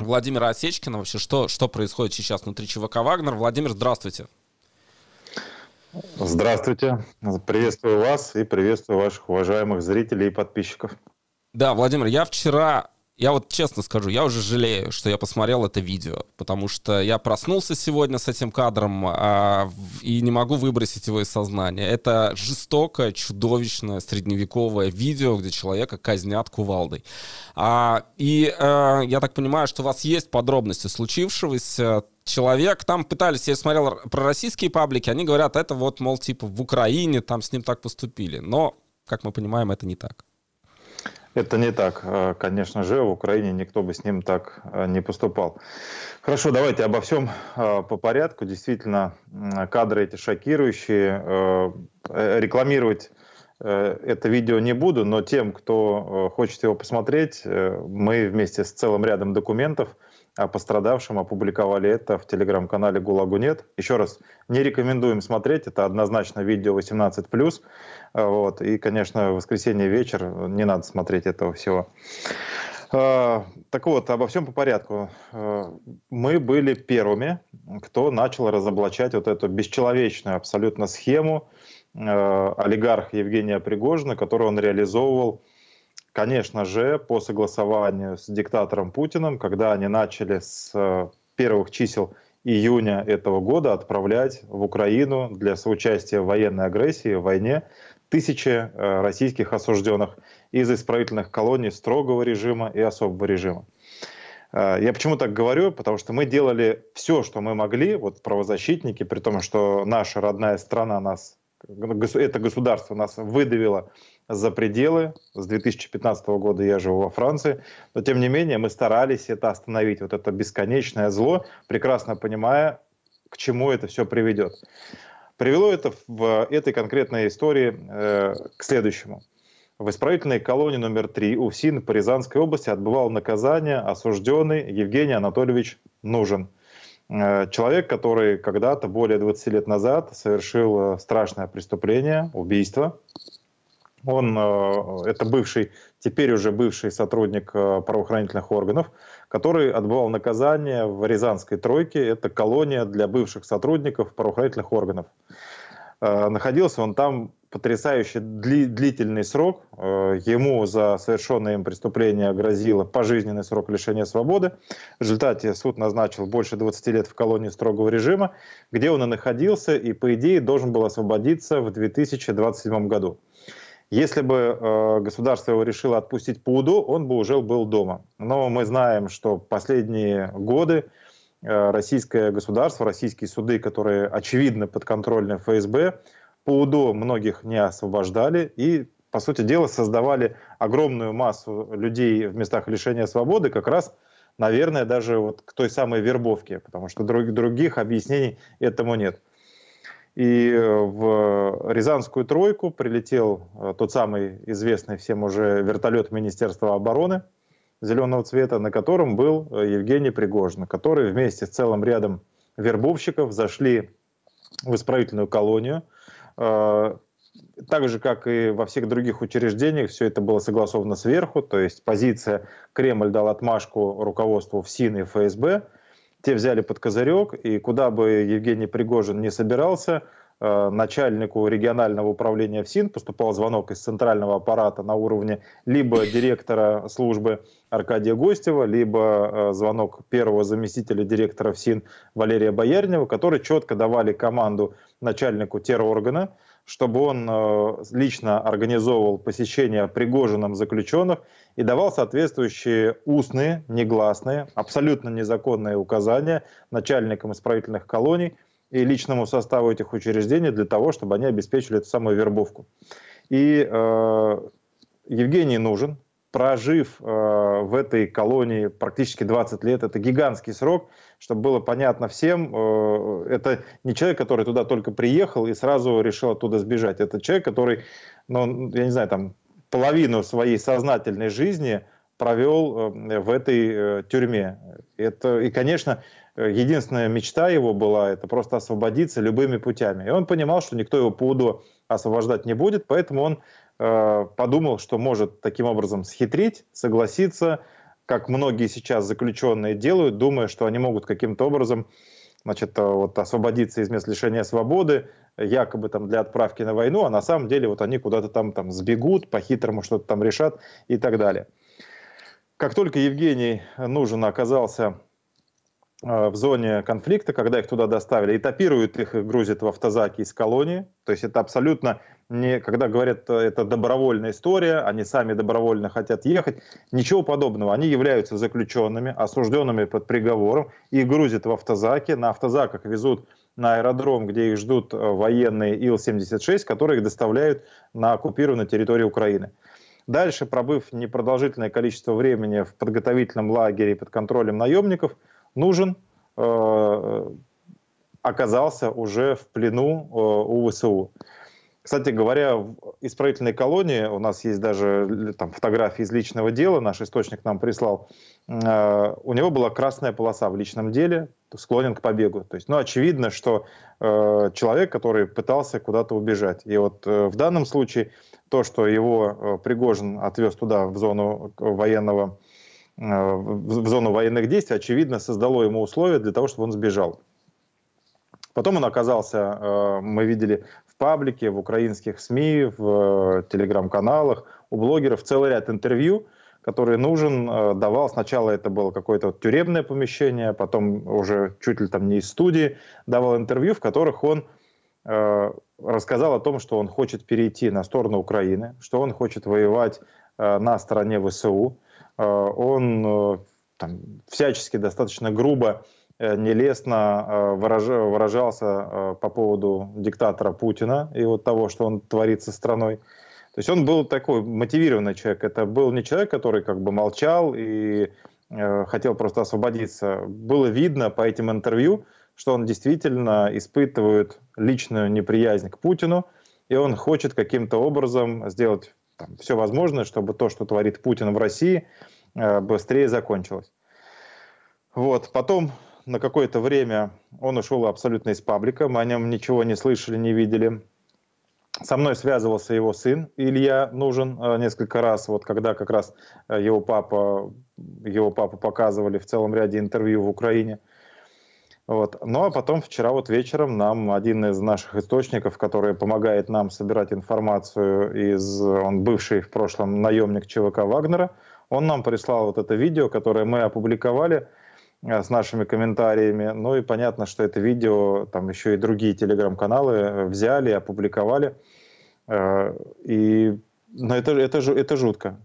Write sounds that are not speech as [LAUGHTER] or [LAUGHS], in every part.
Владимира Осечкина. Вообще, что, что происходит сейчас внутри ЧВК «Вагнер». Владимир, здравствуйте. Здравствуйте. Приветствую вас и приветствую ваших уважаемых зрителей и подписчиков. Да, Владимир, я вчера я вот честно скажу, я уже жалею, что я посмотрел это видео, потому что я проснулся сегодня с этим кадром а, и не могу выбросить его из сознания. Это жестокое, чудовищное средневековое видео, где человека казнят кувалдой. А, и а, я так понимаю, что у вас есть подробности случившегося человек, там пытались, я смотрел про российские паблики, они говорят, это вот, мол, типа в Украине, там с ним так поступили. Но, как мы понимаем, это не так. Это не так, э, конечно же, в Украине никто бы с ним так э, не поступал. Хорошо, давайте обо всем э, по порядку. Действительно, кадры эти шокирующие. Рекламировать это видео не буду, но тем, кто хочет его посмотреть, мы вместе с целым рядом документов – пострадавшим, опубликовали это в телеграм-канале «ГУЛАГу нет». Еще раз, не рекомендуем смотреть, это однозначно видео 18+. Э, вот, и, конечно, в воскресенье вечер э, не надо смотреть этого всего. Э, так вот, обо всем по порядку. Мы были первыми, кто начал разоблачать вот эту бесчеловечную абсолютно схему олигарха Евгения Пригожина, которую он реализовывал конечно же, по согласованию с диктатором Путиным, когда они начали с э, первых чисел июня этого года отправлять в Украину для соучастия в военной агрессии, в войне, тысячи э, российских осужденных из исправительных колоний строгого режима и особого режима. Э, я почему так говорю? Потому что мы делали все, что мы могли, вот правозащитники, при том, что наша родная страна нас, это государство нас выдавило за пределы. С 2015 года я живу во Франции. Но, тем не менее, мы старались это остановить, вот это бесконечное зло, прекрасно понимая, к чему это все приведет. Привело это в этой конкретной истории э, к следующему. В исправительной колонии номер 3 УФСИН по Рязанской области отбывал наказание осужденный Евгений Анатольевич Нужен. Э, человек, который когда-то более 20 лет назад совершил э, страшное преступление, убийство, он, э, это бывший, теперь уже бывший сотрудник э, правоохранительных органов, который отбывал наказание в Рязанской тройке. Это колония для бывших сотрудников правоохранительных органов. Э, находился он там потрясающе дли, длительный срок. Ему за совершенное им преступление грозило пожизненный срок лишения свободы. В результате суд назначил больше 20 лет в колонии строгого режима, где он и находился, и, по идее, должен был освободиться в 2027 году. Если бы э, государство его решило отпустить по УДО, он бы уже был дома. Но мы знаем, что последние годы э, российское государство, российские суды, которые очевидно подконтрольны ФСБ, по УДО многих не освобождали и, по сути дела, создавали огромную массу людей в местах лишения свободы как раз наверное, даже вот к той самой вербовке, потому что друг, других объяснений этому нет. И э, в Рязанскую тройку прилетел э, тот самый известный всем уже вертолет Министерства обороны зеленого цвета, на котором был э, Евгений Пригожин, который вместе с целым рядом вербовщиков зашли в исправительную колонию. Так же, как и во всех других учреждениях, все это было согласовано сверху, то есть позиция Кремль дал отмашку руководству ФСИН и ФСБ – те взяли под козырек, и куда бы Евгений Пригожин не собирался, э, начальнику регионального управления ФСИН поступал звонок из центрального аппарата на уровне либо директора службы Аркадия Гостева, либо э, звонок первого заместителя директора ФСИН Валерия Боярнева, которые четко давали команду начальнику терроргана, чтобы он э, лично организовывал посещение Пригожином заключенных и давал соответствующие устные, негласные, абсолютно незаконные указания начальникам исправительных колоний и личному составу этих учреждений для того, чтобы они обеспечили эту самую вербовку. И э, Евгений нужен, прожив э, в этой колонии практически 20 лет, это гигантский срок, чтобы было понятно всем, э, это не человек, который туда только приехал и сразу решил оттуда сбежать, это человек, который, ну, я не знаю, там половину своей сознательной жизни провел э, в этой э, тюрьме. Это, и, конечно, единственная мечта его была – это просто освободиться любыми путями. И он понимал, что никто его по УДО освобождать не будет, поэтому он э, подумал, что может таким образом схитрить, согласиться, как многие сейчас заключенные делают, думая, что они могут каким-то образом значит, э, вот, освободиться из мест лишения свободы, якобы там для отправки на войну, а на самом деле вот они куда-то там, там сбегут, по-хитрому что-то там решат и так далее. Как только Евгений нужен оказался а, в зоне конфликта, когда их туда доставили, этапируют их и грузят в автозаки из колонии. То есть это абсолютно не, когда говорят, это добровольная история, они сами добровольно хотят ехать, ничего подобного. Они являются заключенными, осужденными под приговором, и грузят в автозаки. На автозаках везут на аэродром, где их ждут э, военные Ил-76, которые их доставляют на оккупированную территорию Украины. Дальше, пробыв непродолжительное количество времени в подготовительном лагере под контролем наемников, нужен, э, оказался уже в плену э, у ВСУ. Кстати говоря, в исправительной колонии, у нас есть даже э, там, фотографии из личного дела, наш источник нам прислал, у него была красная полоса в личном деле, склонен к побегу. То есть, ну, очевидно, что человек, который пытался куда-то убежать. И вот в данном случае то, что его э, Пригожин отвез туда, в зону военного в зону военных действий, очевидно, создало ему условия для того, чтобы он сбежал. Потом он оказался, э, мы видели в паблике, в украинских СМИ, в э, телеграм-каналах, у блогеров целый ряд интервью, которые нужен, э, давал. Сначала это было какое-то тюремное помещение, потом уже чуть ли там не из студии давал интервью, в которых он рассказал о том, что он хочет перейти на сторону Украины, что он хочет воевать на стороне ВСУ, Э, он э, там, всячески достаточно грубо, э, нелестно выражался по поводу диктатора Путина и вот того, что он творит со страной. То есть он был такой мотивированный человек. Это был не человек, который как бы молчал и хотел просто освободиться. Было видно по этим интервью, что он действительно испытывает личную неприязнь к Путину, и он хочет каким-то образом сделать там, все возможное, чтобы то, что творит Путин в России, э, быстрее закончилось. Вот. Потом на какое-то время он ушел абсолютно из паблика, мы о нем ничего не слышали, не видели. Со мной связывался его сын Илья Нужен э, несколько раз, вот когда как раз э, его папа, его папу показывали в целом ряде интервью в Украине. Вот. Ну а потом вчера вот вечером нам один из наших источников, который помогает нам собирать информацию из, он бывший в прошлом наемник ЧВК Вагнера, он нам прислал вот это видео, которое мы опубликовали э, с нашими комментариями. Ну и понятно, что это видео там еще и другие телеграм-каналы э, взяли, опубликовали. Э, и но ну, это, это, это жутко.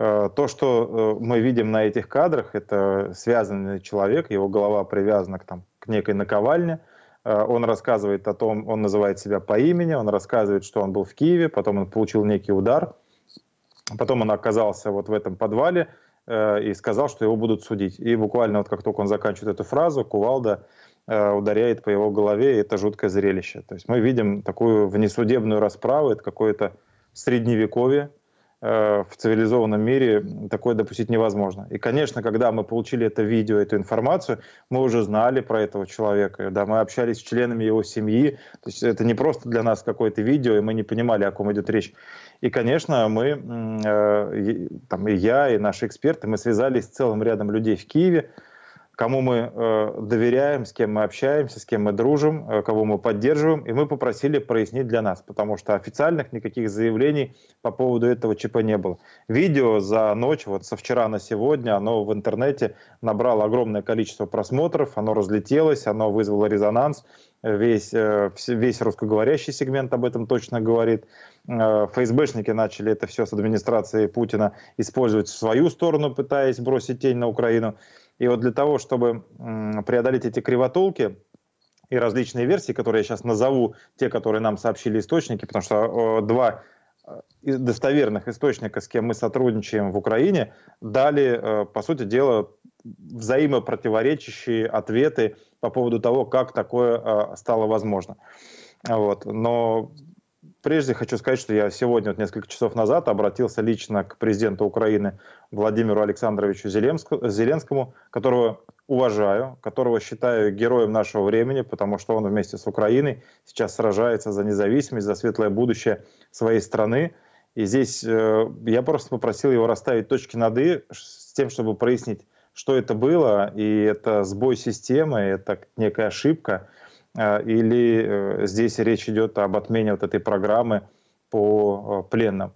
Э, то, что э, мы видим на этих кадрах, это связанный человек, его голова привязана к, там, к некой наковальне. Э, он рассказывает о том, он называет себя по имени, он рассказывает, что он был в Киеве, потом он получил некий удар, потом он оказался вот в этом подвале и сказал, что его будут судить. И буквально вот как только он заканчивает эту фразу, кувалда ударяет по его голове, и это жуткое зрелище. То есть мы видим такую внесудебную расправу, это какое-то средневековье, Э, в цивилизованном мире такое допустить невозможно. И, конечно, когда мы получили это видео, эту информацию, мы уже знали про этого человека, да, мы общались с членами его семьи, то есть это не просто для нас какое-то видео, и мы не понимали, о ком идет речь. И, конечно, мы, э, там, и я, и наши эксперты, мы связались с целым рядом людей в Киеве, кому мы э, доверяем, с кем мы общаемся, с кем мы дружим, э, кого мы поддерживаем, и мы попросили прояснить для нас, потому что официальных никаких заявлений по поводу этого ЧП не было. Видео за ночь, вот со вчера на сегодня, оно в интернете набрало огромное количество просмотров, оно разлетелось, оно вызвало резонанс, весь, э, весь русскоговорящий сегмент об этом точно говорит. Э, ФСБшники начали это все с администрации Путина использовать в свою сторону, пытаясь бросить тень на Украину. И вот для того, чтобы преодолеть эти кривотолки, и различные версии, которые я сейчас назову, те, которые нам сообщили источники, потому что два э, достоверных источника, с кем мы сотрудничаем в Украине, дали, э, по сути дела, взаимопротиворечащие ответы по поводу того, как такое э, стало возможно. Вот. Но Прежде хочу сказать, что я сегодня, вот несколько часов назад, обратился лично к президенту Украины Владимиру Александровичу Зеленскому, которого уважаю, которого считаю героем нашего времени, потому что он вместе с Украиной сейчас сражается за независимость, за светлое будущее своей страны. И здесь э, я просто попросил его расставить точки над «и» с тем, чтобы прояснить, что это было, и это сбой системы, это некая ошибка – Э, или э, здесь речь идет об отмене вот этой программы по э, пленным.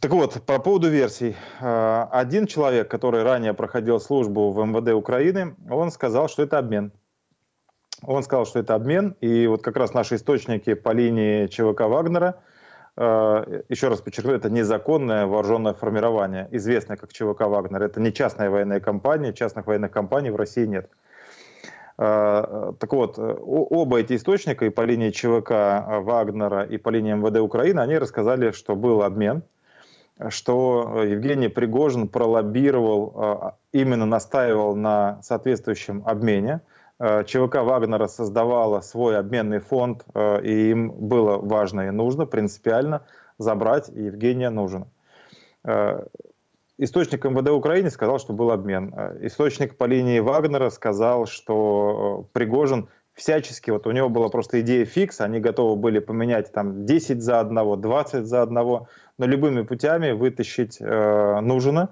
Так вот, по поводу версий. Один человек, который ранее проходил службу в МВД Украины, он сказал, что это обмен. Он сказал, что это обмен, и вот как раз наши источники по линии ЧВК Вагнера, еще раз подчеркну, это незаконное вооруженное формирование, известное как ЧВК Вагнер. Это не частная военная компания, частных военных компаний в России нет. Э, так вот, э, оба эти источника, и по линии ЧВК э, Вагнера, и по линии МВД Украины, они рассказали, что был обмен, что Евгений Пригожин пролоббировал, именно настаивал на соответствующем обмене. ЧВК Вагнера создавала свой обменный фонд, и им было важно и нужно принципиально забрать Евгения Нужина источник МВД Украины сказал, что был обмен. Э, источник по линии Вагнера сказал, что э, Пригожин всячески, вот у него была просто идея фикс, они готовы были поменять там 10 за одного, 20 за одного, но любыми путями вытащить э, нужно,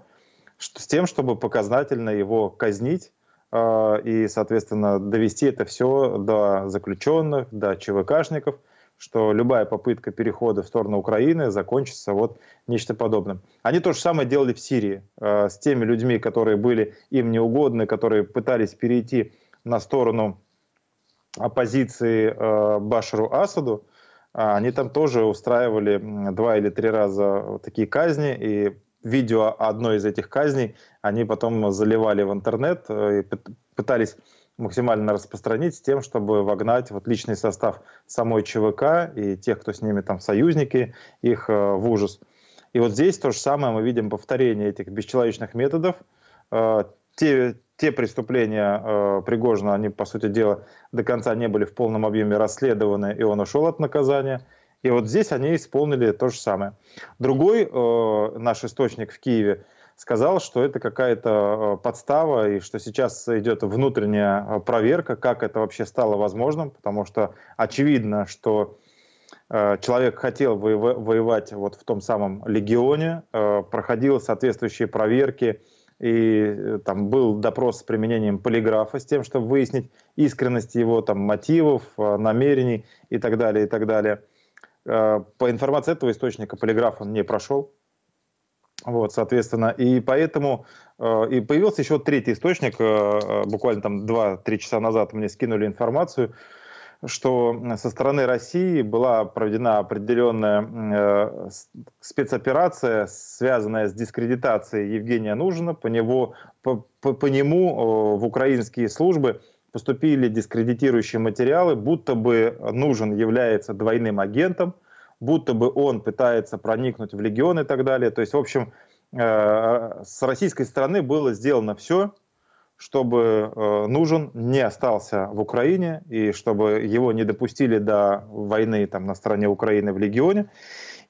что, с тем, чтобы показательно его казнить э, и, соответственно, довести это все до заключенных, до ЧВКшников – что любая попытка перехода в сторону Украины закончится вот нечто подобным. Они то же самое делали в Сирии э, с теми людьми, которые были им неугодны, которые пытались перейти на сторону оппозиции э, Башару Асаду. А, они там тоже устраивали два или три раза такие казни, и видео одной из этих казней они потом заливали в интернет э, и пытались максимально распространить с тем, чтобы вогнать вот личный состав самой ЧВК и тех, кто с ними там союзники, их э, в ужас. И вот здесь то же самое мы видим повторение этих бесчеловечных методов. Э, те, те преступления э, Пригожина, они, по сути дела, до конца не были в полном объеме расследованы, и он ушел от наказания. И вот здесь они исполнили то же самое. Другой э, наш источник в Киеве сказал, что это какая-то э, подстава и что сейчас идет внутренняя э, проверка, как это вообще стало возможным, потому что очевидно, что э, человек хотел воевать вот в том самом легионе, проходил соответствующие проверки, и там был допрос с применением полиграфа с тем, чтобы выяснить искренность его там мотивов, намерений и так далее, и так далее. По информации этого источника полиграф он не прошел, вот, соответственно, и поэтому э, и появился еще третий источник, э, э, буквально там 2-3 часа назад мне скинули информацию, что со стороны России была проведена определенная спецоперация, связанная с дискредитацией Евгения Нужина. По, него, по, по, по нему в украинские службы поступили дискредитирующие материалы, будто бы Нужен является двойным агентом – будто бы он пытается проникнуть в легион и так далее. То есть, в общем, э, с российской стороны было сделано все, чтобы э, Нужен не остался в Украине и чтобы его не допустили до войны там, на стороне Украины в легионе.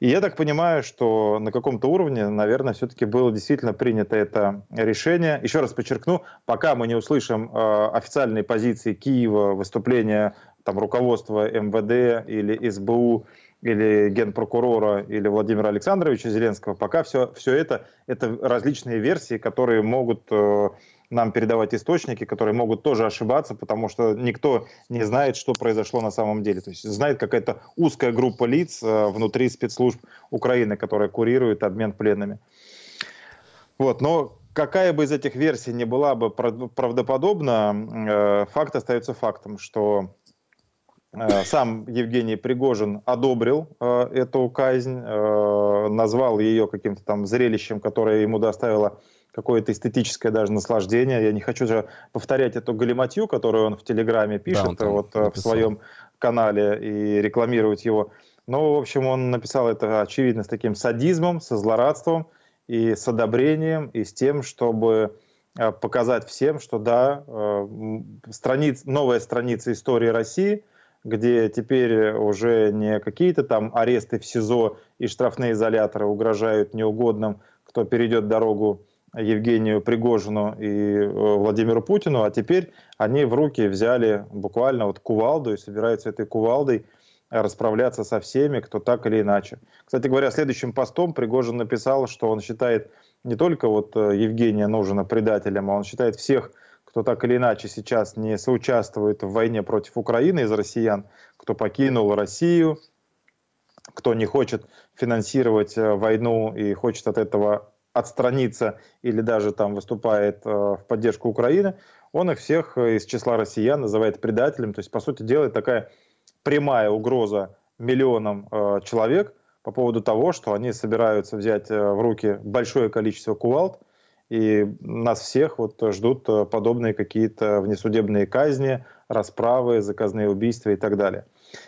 И я так понимаю, что на каком-то уровне, наверное, все-таки было действительно принято это решение. Еще раз подчеркну, пока мы не услышим э, официальные позиции Киева, выступления там, руководства МВД или СБУ или генпрокурора, или Владимира Александровича Зеленского, пока все, все это, это различные версии, которые могут э, нам передавать источники, которые могут тоже ошибаться, потому что никто не знает, что произошло на самом деле. То есть знает какая-то узкая группа лиц э, внутри спецслужб Украины, которая курирует обмен пленными. Вот, но какая бы из этих версий не была бы правдоподобна, э, факт остается фактом, что Э, сам Евгений Пригожин одобрил э, эту казнь, э, назвал ее каким-то там зрелищем, которое ему доставило какое-то эстетическое даже наслаждение. Я не хочу же повторять эту галиматью, которую он в Телеграме пишет, да, вот написал. в своем канале и рекламировать его. Но в общем, он написал это, очевидно, с таким садизмом, со злорадством и с одобрением, и с тем, чтобы показать всем, что да, страниц, новая страница истории России – где теперь уже не какие-то там аресты в СИЗО и штрафные изоляторы угрожают неугодным, кто перейдет дорогу Евгению Пригожину и э, Владимиру Путину, а теперь они в руки взяли буквально вот кувалду и собираются этой кувалдой расправляться со всеми, кто так или иначе. Кстати говоря, следующим постом Пригожин написал, что он считает не только вот э, Евгения Нужина предателем, а он считает всех кто так или иначе сейчас не соучаствует в войне против Украины из россиян, кто покинул Россию, кто не хочет финансировать э, войну и хочет от этого отстраниться или даже там выступает э, в поддержку Украины, он их всех э, из числа россиян называет предателем. То есть, по сути, делает такая прямая угроза миллионам человек по поводу того, что они собираются взять в руки большое количество кувалд, и нас всех вот ждут э, подобные какие-то внесудебные казни, расправы, заказные убийства и так далее.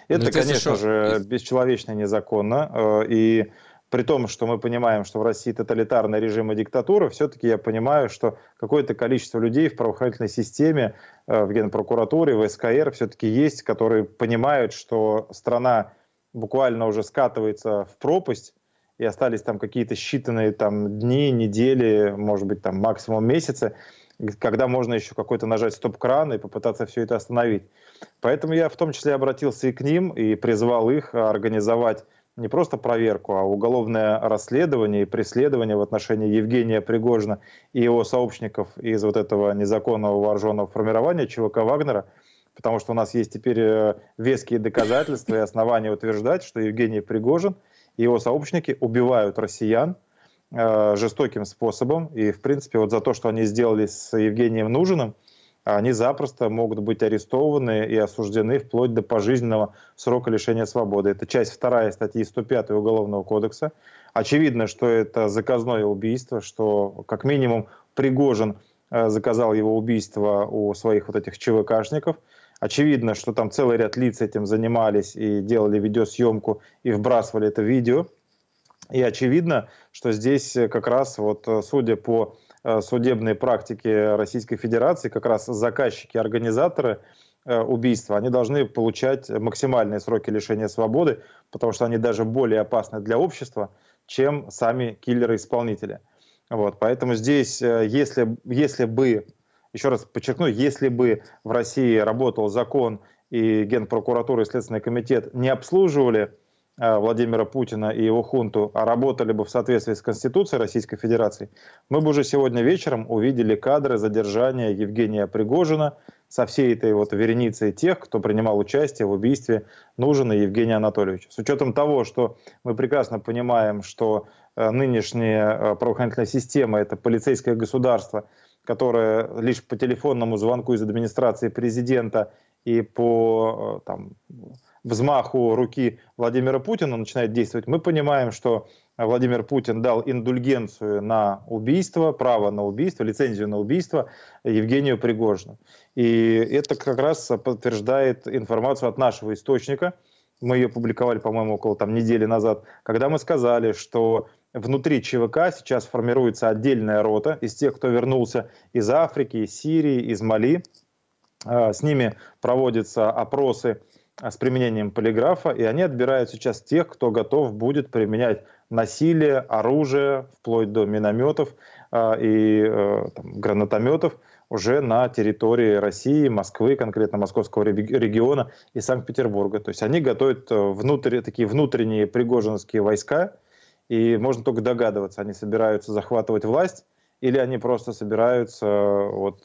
Ну, Это, Но конечно еще... же, бесчеловечно и незаконно. Э, и при том, что мы понимаем, что в России тоталитарный режим и диктатура, все-таки я понимаю, что какое-то количество людей в правоохранительной системе, э, в Генпрокуратуре, в СКР все-таки есть, которые понимают, что страна буквально уже скатывается в пропасть, и остались там какие-то считанные там дни, недели, может быть, там максимум месяцы, когда можно еще какой-то нажать стоп-кран и попытаться все это остановить. Поэтому я в том числе обратился и к ним, и призвал их организовать не просто проверку, а уголовное расследование и преследование в отношении Евгения Пригожина и его сообщников из вот этого незаконного вооруженного формирования ЧВК «Вагнера», потому что у нас есть теперь э, веские доказательства и основания утверждать, что Евгений Пригожин – и его сообщники убивают россиян э, жестоким способом. И, в принципе, вот за то, что они сделали с Евгением Нужиным, они запросто могут быть арестованы и осуждены вплоть до пожизненного срока лишения свободы. Это часть вторая статьи 105 Уголовного кодекса. Очевидно, что это заказное убийство, что как минимум Пригожин э, заказал его убийство у своих вот этих ЧВКшников – Очевидно, что там целый ряд лиц этим занимались и делали видеосъемку и вбрасывали это видео. И очевидно, что здесь э, как раз вот э, судя по э, судебной практике Российской Федерации, как раз заказчики, организаторы убийства, они должны получать максимальные сроки лишения свободы, потому что они даже более опасны для общества, чем сами киллеры-исполнители. Вот, поэтому здесь, если, если бы еще раз подчеркну, если бы в России работал закон и Генпрокуратура и Следственный комитет не обслуживали а, Владимира Путина и его хунту, а работали бы в соответствии с Конституцией Российской Федерации, мы бы уже сегодня вечером увидели кадры задержания Евгения Пригожина со всей этой вот вереницей тех, кто принимал участие в убийстве Нужина Евгения Анатольевича. С учетом того, что мы прекрасно понимаем, что э, нынешняя э, правоохранительная система – это полицейское государство – которая лишь по телефонному звонку из администрации президента и по э, там, взмаху руки Владимира Путина начинает действовать, мы понимаем, что Владимир Путин дал индульгенцию на убийство, право на убийство, лицензию на убийство Евгению Пригожину. И это как раз подтверждает информацию от нашего источника. Мы ее публиковали, по-моему, около там, недели назад, когда мы сказали, что внутри ЧВК сейчас формируется отдельная рота из тех, кто вернулся из Африки, из Сирии, из Мали. А, с ними проводятся опросы а, с применением полиграфа, и они отбирают сейчас тех, кто готов будет применять насилие, оружие, вплоть до минометов а, и э, там, гранатометов уже на территории России, Москвы, конкретно Московского региона и Санкт-Петербурга. То есть они готовят э, внутрь, такие внутренние пригожинские войска, и можно только догадываться, они собираются захватывать власть или они просто собираются э, вот,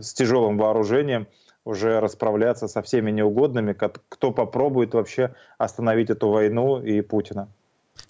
с тяжелым вооружением уже расправляться со всеми неугодными, кто попробует вообще остановить эту войну и Путина.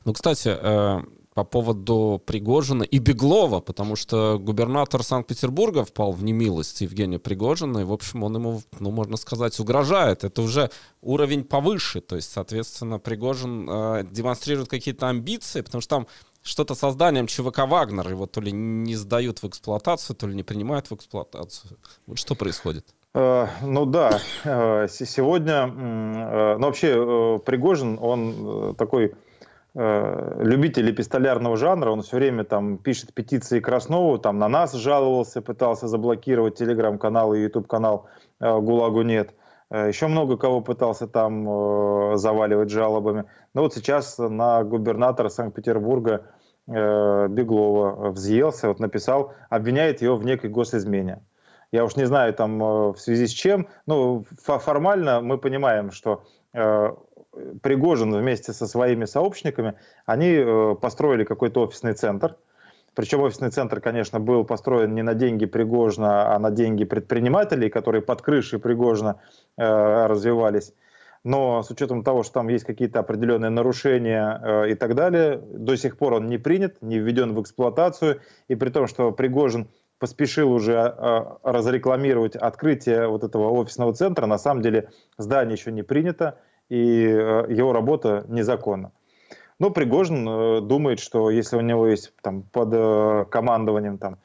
Ну, кстати, э, по поводу Пригожина и Беглова, потому что губернатор Санкт-Петербурга впал в немилость Евгения Пригожина, и, в общем, он ему, ну, можно сказать, угрожает. Это уже уровень повыше, то есть, соответственно, Пригожин э, демонстрирует какие-то амбиции, потому что там что-то созданием ЧВК «Вагнер», его то ли не сдают в эксплуатацию, то ли не принимают в эксплуатацию. Вот что происходит? Э, ну да, э, сегодня, э, ну вообще Пригожин, он такой Э, любитель пистолярного жанра, он все время там пишет петиции Краснову, там на нас жаловался, пытался заблокировать телеграм-канал и ютуб канал э, «ГУЛАГу нет». Э, еще много кого пытался там заваливать жалобами. Но вот сейчас на губернатора Санкт-Петербурга э, Беглова взъелся, вот написал, обвиняет его в некой госизмене. Я уж не знаю там в связи с чем. Но формально мы понимаем, что Пригожин вместе со своими сообщниками, они э, построили какой-то офисный центр. Причем офисный центр, конечно, был построен не на деньги Пригожина, а на деньги предпринимателей, которые под крышей Пригожина э, развивались. Но с учетом того, что там есть какие-то определенные нарушения э, и так далее, до сих пор он не принят, не введен в эксплуатацию. И при том, что Пригожин поспешил уже разрекламировать открытие вот этого офисного центра. На самом деле здание еще не принято и э, его работа незаконна. Но ну, Пригожин э, думает, что если у него есть там, под э, командованием там,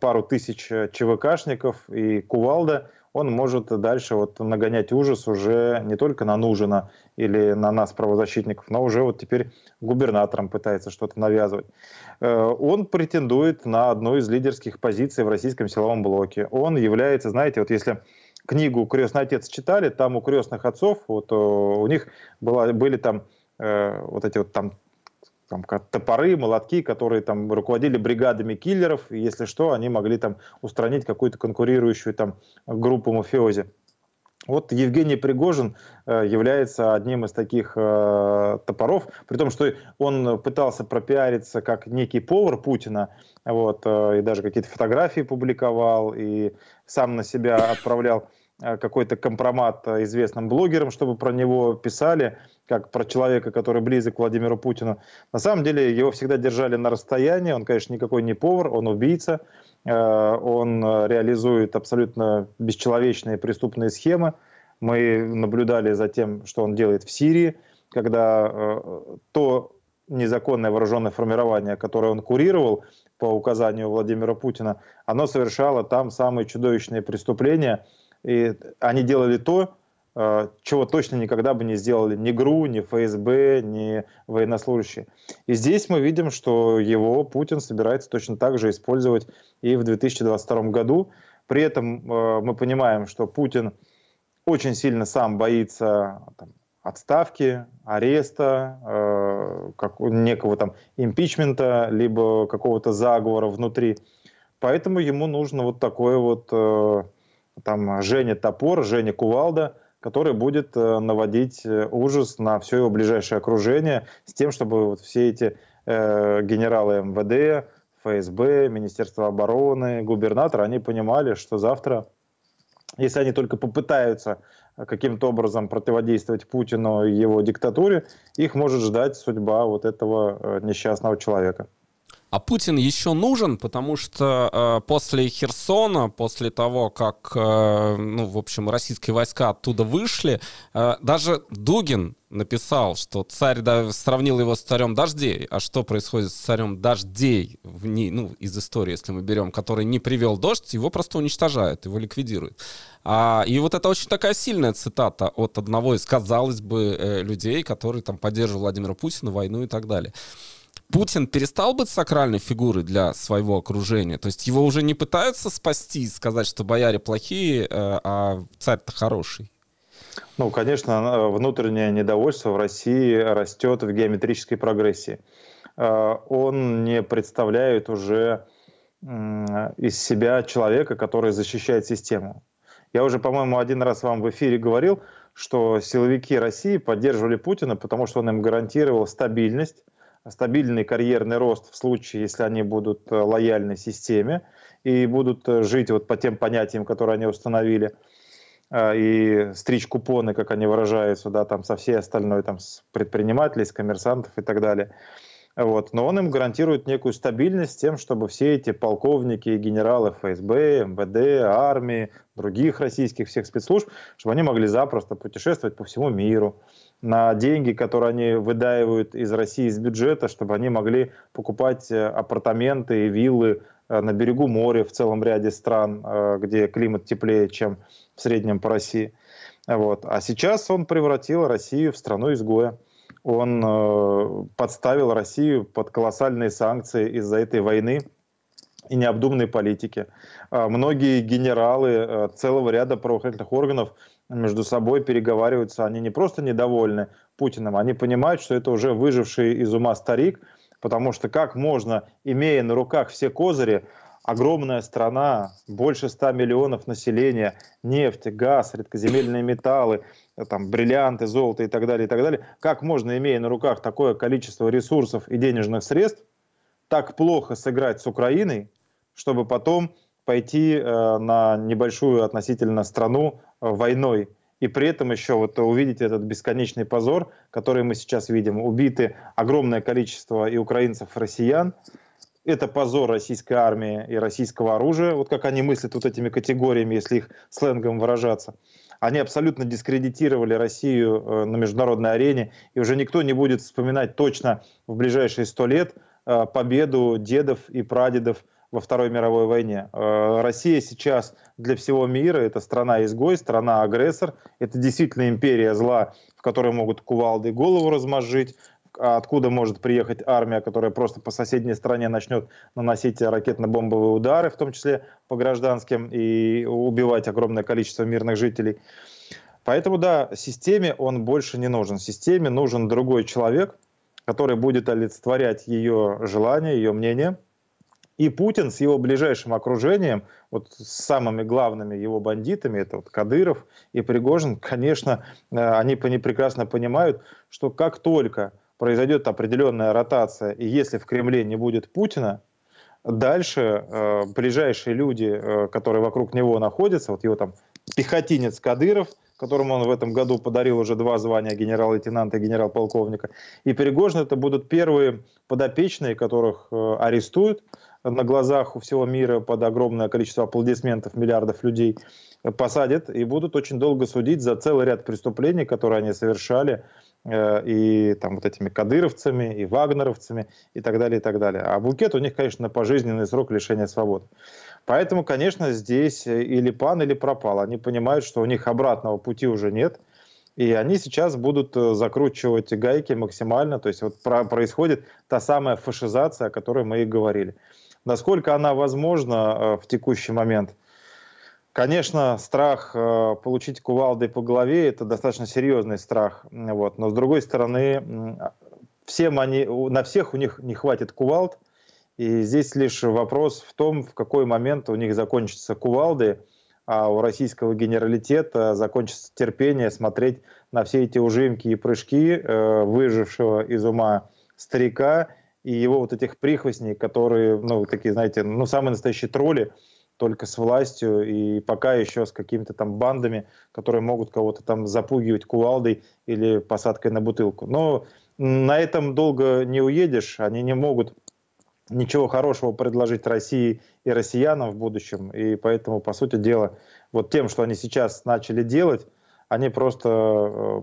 пару тысяч ЧВКшников и кувалда, он может дальше вот нагонять ужас уже не только на Нужина или на нас, правозащитников, но уже вот теперь губернатором пытается что-то навязывать. Он претендует на одну из лидерских позиций в российском силовом блоке. Он является, знаете, вот если книгу «Крестный отец» читали, там у крестных отцов, вот э, у них была, были там э, вот эти вот там там, топоры, молотки, которые там руководили бригадами киллеров, и если что, они могли там устранить какую-то конкурирующую там группу мафиози. Вот Евгений Пригожин э, является одним из таких э, топоров, при том, что он пытался пропиариться как некий повар Путина, вот, э, и даже какие-то фотографии публиковал, и сам на себя отправлял э, какой-то компромат э, известным блогерам, чтобы про него писали, как про человека, который близок к Владимиру Путину. На самом деле его всегда держали на расстоянии, он, конечно, никакой не повар, он убийца, он реализует абсолютно бесчеловечные преступные схемы. Мы наблюдали за тем, что он делает в Сирии, когда то незаконное вооруженное формирование, которое он курировал, по указанию Владимира Путина, оно совершало там самые чудовищные преступления. И они делали то, э, чего точно никогда бы не сделали ни ГРУ, ни ФСБ, ни военнослужащие. И здесь мы видим, что его Путин собирается точно так же использовать и в 2022 году. При этом э, мы понимаем, что Путин очень сильно сам боится там, отставки, ареста, э, как, некого там импичмента, либо какого-то заговора внутри. Поэтому ему нужно вот такое вот э, там Женя Топор, Женя Кувалда, который будет э, наводить э, ужас на все его ближайшее окружение с тем, чтобы вот все эти э, генералы МВД, ФСБ, Министерство обороны, губернатор, они понимали, что завтра, если они только попытаются каким-то образом противодействовать Путину и его диктатуре, их может ждать судьба вот этого э, несчастного человека. А Путин еще нужен, потому что э, после Херсона, после того, как, э, ну, в общем, российские войска оттуда вышли, э, даже Дугин написал, что царь да, сравнил его с царем дождей. А что происходит с царем дождей в ней, ну, из истории, если мы берем, который не привел дождь, его просто уничтожают, его ликвидируют. А, и вот это очень такая сильная цитата от одного из, казалось бы, э, людей, который там поддерживал Владимира Путина, войну и так далее. Путин перестал быть сакральной фигурой для своего окружения. То есть его уже не пытаются спасти и сказать, что бояре плохие, э, а царь-то хороший. Ну, конечно, внутреннее недовольство в России растет в геометрической прогрессии. Э, он не представляет уже из себя человека, который защищает систему. Я уже, по-моему, один раз вам в эфире говорил, что силовики России поддерживали Путина, потому что он им гарантировал стабильность, стабильный карьерный рост в случае, если они будут э, лояльны системе и будут э, жить вот по тем понятиям, которые они установили, э, и стричь купоны, как они выражаются, да, там со всей остальной, там с предпринимателей, с коммерсантов и так далее – вот. Но он им гарантирует некую стабильность тем, чтобы все эти полковники и генералы ФСБ, МВД, армии, других российских всех спецслужб, чтобы они могли запросто путешествовать по всему миру на деньги, которые они выдаивают из России, из бюджета, чтобы они могли покупать э, апартаменты и виллы э, на берегу моря в целом ряде стран, э, где климат теплее, чем в среднем по России. Вот. А сейчас он превратил Россию в страну изгоя он э, подставил Россию под колоссальные санкции из-за этой войны и необдуманной политики. Э, многие генералы э, целого ряда правоохранительных органов между собой переговариваются. Они не просто недовольны Путиным, они понимают, что это уже выживший из ума старик, потому что как можно, имея на руках все козыри, огромная страна, больше 100 миллионов населения, нефть, газ, редкоземельные металлы – там, бриллианты, золото и так далее, и так далее. Как можно, имея на руках такое количество ресурсов и денежных средств, так плохо сыграть с Украиной, чтобы потом пойти э, на небольшую относительно страну э, войной и при этом еще вот увидеть этот бесконечный позор, который мы сейчас видим. Убиты огромное количество и украинцев, и россиян. Это позор российской армии и российского оружия, вот как они мыслят вот этими категориями, если их сленгом выражаться. Они абсолютно дискредитировали Россию э, на международной арене, и уже никто не будет вспоминать точно в ближайшие сто лет э, победу дедов и прадедов во Второй мировой войне. Э, Россия сейчас для всего мира – это страна-изгой, страна-агрессор, это действительно империя зла, в которой могут кувалды голову размажить. А откуда может приехать армия, которая просто по соседней стране начнет наносить ракетно-бомбовые удары, в том числе по гражданским, и убивать огромное количество мирных жителей. Поэтому, да, системе он больше не нужен. Системе нужен другой человек, который будет олицетворять ее желание, ее мнение. И Путин с его ближайшим окружением, вот с самыми главными его бандитами, это вот Кадыров и Пригожин, конечно, э, они прекрасно понимают, что как только произойдет определенная ротация, и если в Кремле не будет Путина, дальше э, ближайшие люди, э, которые вокруг него находятся, вот его там пехотинец Кадыров, которому он в этом году подарил уже два звания генерал-лейтенанта и генерал-полковника, и Перегожин это будут первые подопечные, которых э, арестуют на глазах у всего мира под огромное количество аплодисментов миллиардов людей, э, посадят и будут очень долго судить за целый ряд преступлений, которые они совершали Э, и там вот этими кадыровцами, и вагнеровцами, и так далее, и так далее. А букет у них, конечно, пожизненный срок лишения свободы. Поэтому, конечно, здесь э, или пан, или пропал. Они понимают, что у них обратного пути уже нет, и они сейчас будут э, закручивать гайки максимально. То есть вот про происходит та самая фашизация, о которой мы и говорили. Насколько она возможна в текущий момент – Конечно, страх э, получить кувалдой по голове – это достаточно серьезный страх. Вот. Но с другой стороны, а, всем они, на всех у них не хватит кувалд. И здесь лишь вопрос в том, в какой момент у них закончатся кувалды, а у российского генералитета закончится терпение смотреть на все эти ужимки и прыжки э, выжившего из ума старика и его вот этих прихвостней, которые, ну, такие, знаете, ну, самые настоящие тролли – только с властью и пока еще с какими-то там бандами, которые могут кого-то там запугивать кувалдой или посадкой на бутылку. Но на этом долго не уедешь, они не могут ничего хорошего предложить России и россиянам в будущем, и поэтому, по сути дела, вот тем, что они сейчас начали делать, они просто э,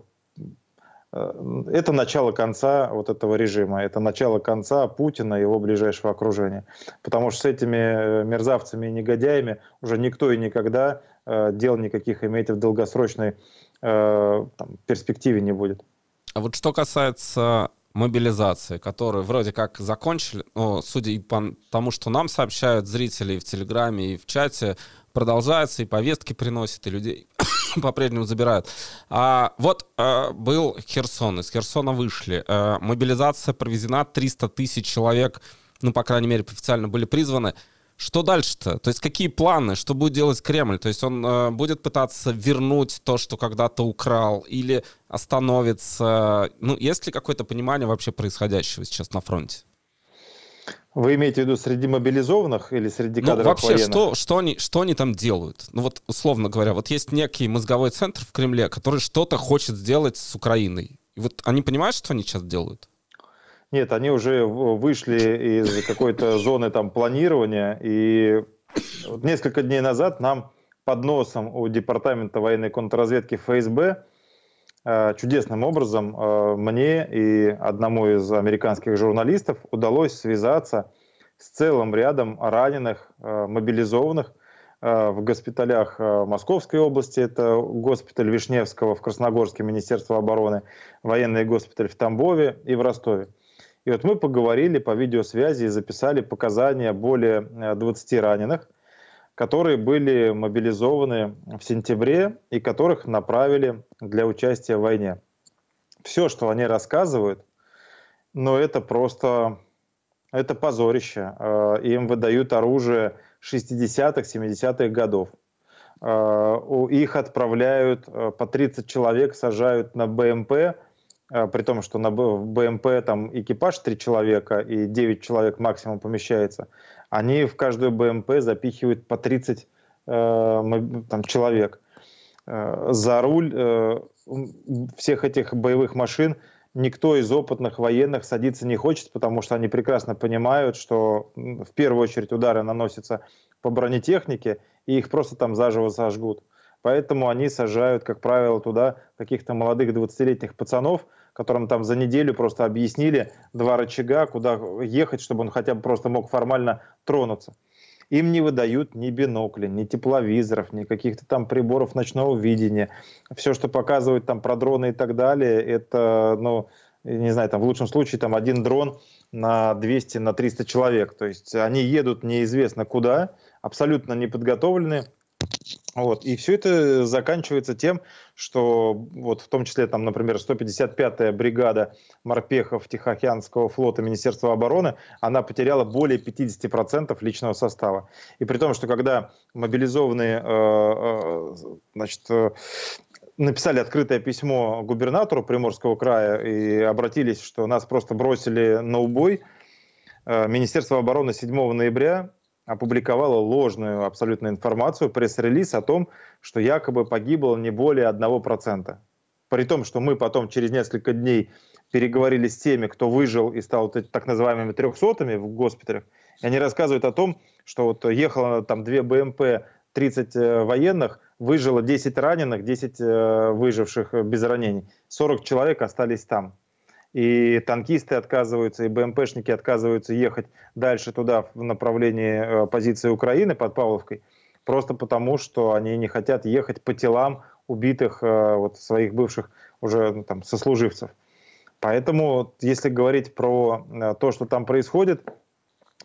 Э, это начало конца вот этого режима, это начало конца Путина и его ближайшего окружения. Потому что с этими э, мерзавцами и негодяями уже никто и никогда э, дел никаких иметь в долгосрочной там, перспективе не будет. А вот что касается мобилизации, которую вроде как закончили, но судя по тому, что нам сообщают зрители и в Телеграме, и в чате, продолжается, и повестки приносит, и людей [COUGHS] по-прежнему забирают. А, вот а, был Херсон, из Херсона вышли. А, мобилизация проведена, 300 тысяч человек, ну, по крайней мере, официально были призваны. Что дальше-то? То есть какие планы? Что будет делать Кремль? То есть он э, будет пытаться вернуть то, что когда-то украл, или остановится? Ну, есть ли какое-то понимание вообще происходящего сейчас на фронте? Вы имеете в виду среди мобилизованных или среди ну, кадров Ну, вообще, военных? что, что, они, что они там делают? Ну, вот, условно говоря, вот есть некий мозговой центр в Кремле, который что-то хочет сделать с Украиной. И вот они понимают, что они сейчас делают? Нет, они уже вышли из какой-то [LAUGHS] зоны там планирования, и вот несколько дней назад нам под носом у Департамента военной контрразведки ФСБ Э, чудесным образом э, мне и одному из американских журналистов удалось связаться с целым рядом раненых, э, мобилизованных в госпиталях Московской области, это госпиталь Вишневского в Красногорске, Министерство обороны, военный госпиталь в Тамбове и в Ростове. И вот мы поговорили по видеосвязи и записали показания более 20 раненых – которые были мобилизованы в сентябре и которых направили для участия в войне. Все, что они рассказывают, но ну, это просто это позорище. А, им выдают оружие 60-х, 70-х годов. А, их отправляют, а, по 30 человек сажают на БМП, при том, что на БМП там экипаж 3 человека и 9 человек максимум помещается они в каждую БМП запихивают по 30 э, там, человек. Э, за руль э, всех этих боевых машин никто из опытных военных садиться не хочет, потому что они прекрасно понимают, что в первую очередь удары наносятся по бронетехнике, и их просто там заживо сожгут. Поэтому они сажают, как правило, туда каких-то молодых 20-летних пацанов – которым там за неделю просто объяснили два рычага, куда ехать, чтобы он хотя бы просто мог формально тронуться. Им не выдают ни бинокли, ни тепловизоров, ни каких-то там приборов ночного видения. Все, что показывают там про дроны и так далее, это, ну, не знаю, там в лучшем случае там один дрон на 200, на 300 человек. То есть они едут неизвестно куда, абсолютно неподготовленные, вот. И все это заканчивается тем, что вот в том числе, там, например, 155-я бригада морпехов Тихоокеанского флота Министерства обороны, она потеряла более 50% личного состава. И при том, что когда мобилизованные э, э, значит, э, написали открытое письмо губернатору Приморского края и обратились, что нас просто бросили на убой, Министерство обороны 7 ноября опубликовала ложную абсолютную информацию, пресс-релиз о том, что якобы погибло не более 1%. При том, что мы потом через несколько дней переговорили с теми, кто выжил и стал вот так называемыми трехсотами в госпиталях, и они рассказывают о том, что вот ехало там две БМП, 30 э, военных, выжило 10 раненых, 10 э, выживших без ранений, 40 человек остались там и танкисты отказываются, и БМПшники отказываются ехать дальше туда, в направлении э, позиции Украины под Павловкой, просто потому, что они не хотят ехать по телам убитых э, вот, своих бывших уже ну, там, сослуживцев. Поэтому, если говорить про э, то, что там происходит,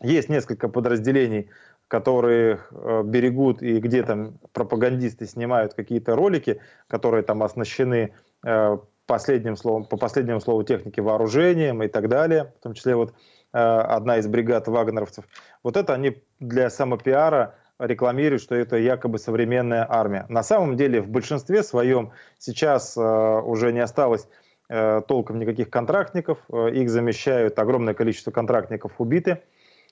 есть несколько подразделений, которые берегут и где там пропагандисты снимают какие-то ролики, которые там оснащены последним словом, по последнему слову техники вооружением и так далее, в том числе вот э, одна из бригад вагнеровцев. Вот это они для самопиара рекламируют, что это якобы современная армия. На самом деле в большинстве своем сейчас э, уже не осталось э, толком никаких контрактников, э, их замещают, огромное количество контрактников убиты,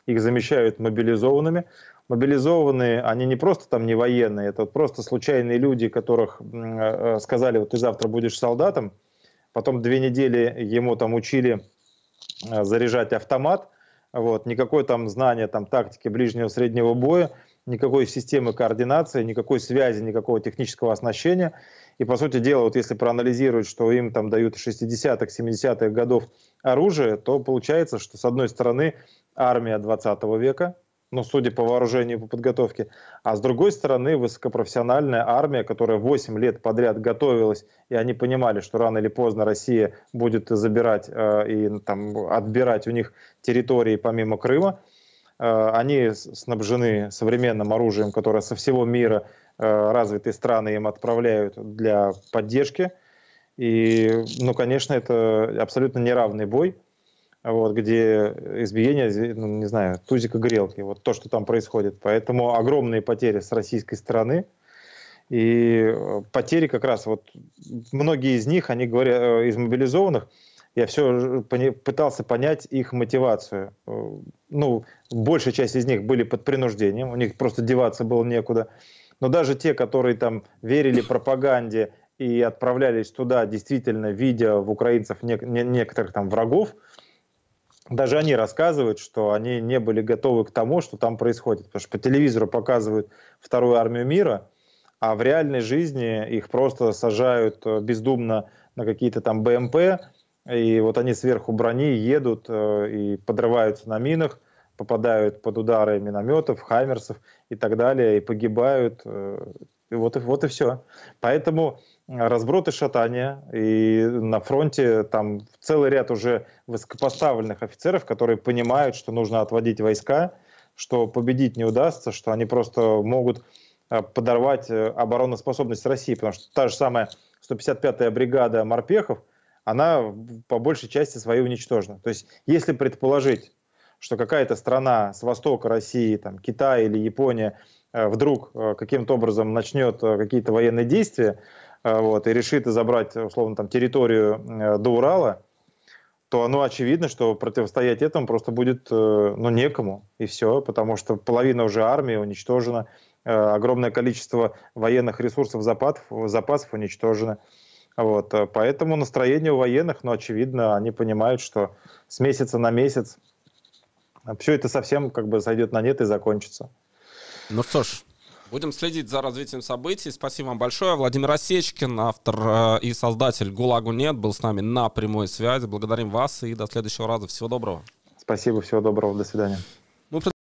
их замещают мобилизованными. Мобилизованные, они не просто там не военные, это просто случайные люди, которых э, э, сказали, вот ты завтра будешь солдатом, Потом две недели ему там учили э, заряжать автомат. Вот, никакой там знания там, тактики ближнего среднего боя, никакой системы координации, никакой связи, никакого технического оснащения. И, по сути дела, вот если проанализировать, что им там дают 60-х, 70-х годов оружие, то получается, что, с одной стороны, армия 20 века, ну, судя по вооружению и по подготовке. А с другой стороны, высокопрофессиональная армия, которая 8 лет подряд готовилась, и они понимали, что рано или поздно Россия будет забирать э, и там, отбирать у них территории помимо Крыма. Э, они снабжены современным оружием, которое со всего мира э, развитые страны им отправляют для поддержки. И, ну, конечно, это абсолютно неравный бой вот, где избиение, ну, не знаю, тузика грелки, вот то, что там происходит. Поэтому огромные потери с российской стороны. И э, потери как раз, вот многие из них, они говорят, э, из мобилизованных, я все пытался понять их мотивацию. Э, ну, большая часть из них были под принуждением, у них просто деваться было некуда. Но даже те, которые там верили пропаганде и отправлялись туда, действительно видя в украинцев не, не, некоторых там врагов, даже они рассказывают, что они не были готовы к тому, что там происходит. Потому что по телевизору показывают вторую армию мира, а в реальной жизни их просто сажают э, бездумно на какие-то там БМП, и вот они сверху брони едут э, и подрываются на минах, попадают под удары минометов, хаймерсов и так далее, и погибают. Э, и вот, и, вот и все. Поэтому разброты шатания, и на фронте там целый ряд уже высокопоставленных офицеров, которые понимают, что нужно отводить войска, что победить не удастся, что они просто могут а, подорвать э, обороноспособность России, потому что та же самая 155-я бригада морпехов, она по большей части своей уничтожена. То есть если предположить, что какая-то страна с востока России, там, Китай или Япония, э, вдруг э, каким-то образом начнет какие-то военные действия, Э, вот, и решит забрать, условно, там, территорию э, до Урала, то оно очевидно, что противостоять этому просто будет э, ну, некому, и все, потому что половина уже армии уничтожена, огромное количество военных ресурсов, запасов, запасов уничтожено. Вот, поэтому настроение у военных, ну, очевидно, они понимают, что с месяца на месяц все это совсем как бы сойдет на нет и закончится. Ну что ж, Будем следить за развитием событий. Спасибо вам большое. Владимир Осечкин, автор э, и создатель «ГУЛАГу нет», был с нами на прямой связи. Благодарим вас и до следующего раза. Всего доброго. Спасибо, всего доброго. До свидания. Ну,